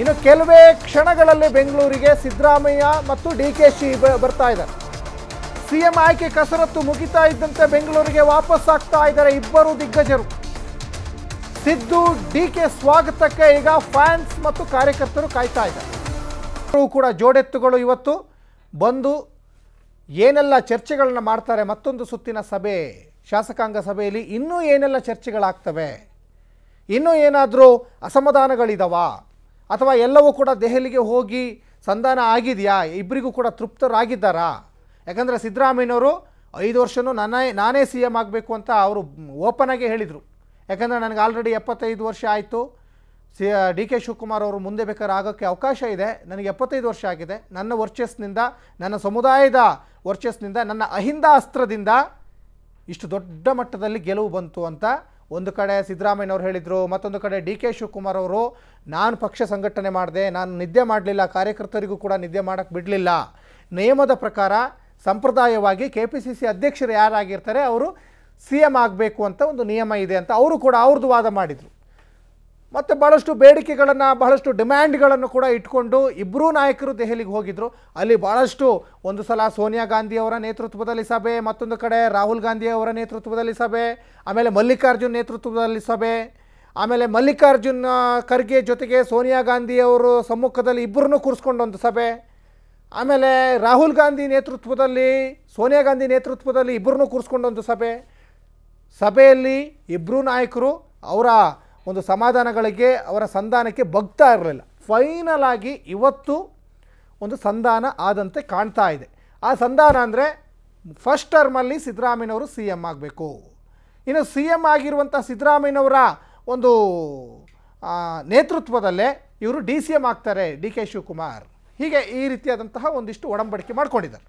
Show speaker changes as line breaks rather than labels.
ಇನ್ನು ಕೆಲವೇ ಕ್ಷಣಗಳಲ್ಲಿ ಬೆಂಗಳೂರಿಗೆ ಸಿದ್ದರಾಮಯ್ಯ ಮತ್ತು ಡಿ ಕೆ ಶಿ ಬರ್ತಾ ಇದ್ದಾರೆ ಸಿಎಂ ಆಯ್ಕೆ ಕಸರತ್ತು ಮುಗಿತಾ ಇದ್ದಂತೆ ಬೆಂಗಳೂರಿಗೆ ವಾಪಸ್ ಆಗ್ತಾ ಇದ್ದಾರೆ ಇಬ್ಬರು ದಿಗ್ಗಜರು ಸಿದ್ದು ಡಿ ಕೆ ಸ್ವಾಗತಕ್ಕೆ ಈಗ ಫ್ಯಾನ್ಸ್ ಮತ್ತು ಕಾರ್ಯಕರ್ತರು ಕಾಯ್ತಾ ಇದ್ದಾರೆ ಕೂಡ ಜೋಡೆತ್ತುಗಳು ಇವತ್ತು ಬಂದು ಏನೆಲ್ಲ ಚರ್ಚೆಗಳನ್ನ ಮಾಡ್ತಾರೆ ಮತ್ತೊಂದು ಸುತ್ತಿನ ಸಭೆ ಶಾಸಕಾಂಗ ಸಭೆಯಲ್ಲಿ ಇನ್ನೂ ಏನೆಲ್ಲ ಚರ್ಚೆಗಳಾಗ್ತವೆ ಇನ್ನೂ ಏನಾದರೂ ಅಸಮಾಧಾನಗಳಿದಾವಾ ಅಥವಾ ಎಲ್ಲವೂ ಕೂಡ ದೆಹಲಿಗೆ ಹೋಗಿ ಸಂಧಾನ ಆಗಿದೆಯಾ ಇಬ್ಬರಿಗೂ ಕೂಡ ತೃಪ್ತರಾಗಿದ್ದಾರಾ ಯಾಕಂದರೆ ಸಿದ್ದರಾಮಯ್ಯನವರು ಐದು ವರ್ಷವೂ ನಾನೇ ನಾನೇ ಸಿ ಎಮ್ ಆಗಬೇಕು ಅಂತ ಅವರು ಓಪನ್ ಆಗಿ ಹೇಳಿದರು ಯಾಕಂದರೆ ನನಗೆ ಆಲ್ರೆಡಿ ಎಪ್ಪತ್ತೈದು ವರ್ಷ ಆಯಿತು ಸಿ ಡಿ ಕೆ ಶಿವಕುಮಾರ್ ಅವರು ಮುಂದೆ ಬೇಕಾದ್ರೆ ಆಗೋಕ್ಕೆ ಅವಕಾಶ ಇದೆ ನನಗೆ ಎಪ್ಪತ್ತೈದು ವರ್ಷ ಆಗಿದೆ ನನ್ನ ವರ್ಚಸ್ನಿಂದ ನನ್ನ ಸಮುದಾಯದ ವರ್ಚಸ್ನಿಂದ ನನ್ನ ಅಹಿಂದ ಅಸ್ತ್ರದಿಂದ ಇಷ್ಟು ದೊಡ್ಡ ಮಟ್ಟದಲ್ಲಿ ಗೆಲುವು ಬಂತು ಅಂತ ಒಂದು ಕಡೆ ಸಿದ್ದರಾಮಯ್ಯವ್ರು ಹೇಳಿದರು ಮತ್ತೊಂದು ಕಡೆ ಡಿ ಕೆ ಶಿವಕುಮಾರ್ ಅವರು ನಾನು ಪಕ್ಷ ಸಂಘಟನೆ ಮಾಡಿದೆ ನಾನು ನಿದ್ದೆ ಮಾಡಲಿಲ್ಲ ಕಾರ್ಯಕರ್ತರಿಗೂ ಕೂಡ ನಿದ್ದೆ ಮಾಡೋಕ್ಕೆ ಬಿಡಲಿಲ್ಲ ನಿಯಮದ ಪ್ರಕಾರ ಸಂಪ್ರದಾಯವಾಗಿ ಕೆ ಪಿ ಸಿ ಸಿ ಅಧ್ಯಕ್ಷರು ಯಾರಾಗಿರ್ತಾರೆ ಅವರು ಸಿ ಎಮ್ ಆಗಬೇಕು ಅಂತ ಒಂದು ನಿಯಮ ಇದೆ ಅಂತ ಅವರು ಕೂಡ ಅವ್ರದ್ದು ವಾದ ಮಾಡಿದರು ಮತ್ತು ಭಾಳಷ್ಟು ಬೇಡಿಕೆಗಳನ್ನು ಬಹಳಷ್ಟು ಡಿಮ್ಯಾಂಡ್ಗಳನ್ನು ಕೂಡ ಇಟ್ಕೊಂಡು ಇಬ್ಬರೂ ನಾಯಕರು ದೆಹಲಿಗೆ ಹೋಗಿದ್ದರು ಅಲ್ಲಿ ಭಾಳಷ್ಟು ಒಂದು ಸಲ ಸೋನಿಯಾ ಗಾಂಧಿಯವರ ನೇತೃತ್ವದಲ್ಲಿ ಸಭೆ ಮತ್ತೊಂದು ಕಡೆ ರಾಹುಲ್ ಗಾಂಧಿ ಅವರ ನೇತೃತ್ವದಲ್ಲಿ ಸಭೆ ಆಮೇಲೆ ಮಲ್ಲಿಕಾರ್ಜುನ್ ನೇತೃತ್ವದಲ್ಲಿ ಸಭೆ ಆಮೇಲೆ ಮಲ್ಲಿಕಾರ್ಜುನ್ ಖರ್ಗೆ ಜೊತೆಗೆ ಸೋನಿಯಾ ಗಾಂಧಿಯವರು ಸಮ್ಮುಖದಲ್ಲಿ ಇಬ್ಬರನ್ನೂ ಕೂರಿಸ್ಕೊಂಡು ಒಂದು ಸಭೆ ಆಮೇಲೆ ರಾಹುಲ್ ಗಾಂಧಿ ನೇತೃತ್ವದಲ್ಲಿ ಸೋನಿಯಾ ಗಾಂಧಿ ನೇತೃತ್ವದಲ್ಲಿ ಇಬ್ಬರನ್ನೂ ಕೂರಿಸ್ಕೊಂಡು ಒಂದು ಸಭೆ ಸಭೆಯಲ್ಲಿ ಇಬ್ಬರೂ ನಾಯಕರು ಅವರ ಒಂದು ಸಮಾಧಾನಗಳಿಗೆ ಅವರ ಸಂಧಾನಕ್ಕೆ ಬಗ್ತಾ ಇರಲಿಲ್ಲ ಫೈನಲ್ ಆಗಿ ಇವತ್ತು ಒಂದು ಸಂಧಾನ ಆದಂತೆ ಕಾಣ್ತಾ ಇದೆ ಆ ಸಂಧಾನ ಅಂದರೆ ಫಸ್ಟ್ ಟರ್ಮಲ್ಲಿ ಸಿದ್ದರಾಮಯ್ಯವರು ಸಿ ಎಮ್ ಆಗಬೇಕು ಇನ್ನು ಸಿ ಎಮ್ ಆಗಿರುವಂಥ ಸಿದ್ದರಾಮಯ್ಯವರ ಒಂದು ನೇತೃತ್ವದಲ್ಲೇ ಇವರು ಡಿ ಸಿ ಎಮ್ ಆಗ್ತಾರೆ ಡಿ ಕೆ ಶಿವಕುಮಾರ್ ಹೀಗೆ ಈ ರೀತಿಯಾದಂತಹ ಒಂದಿಷ್ಟು ಒಡಂಬಡಿಕೆ ಮಾಡಿಕೊಂಡಿದ್ದಾರೆ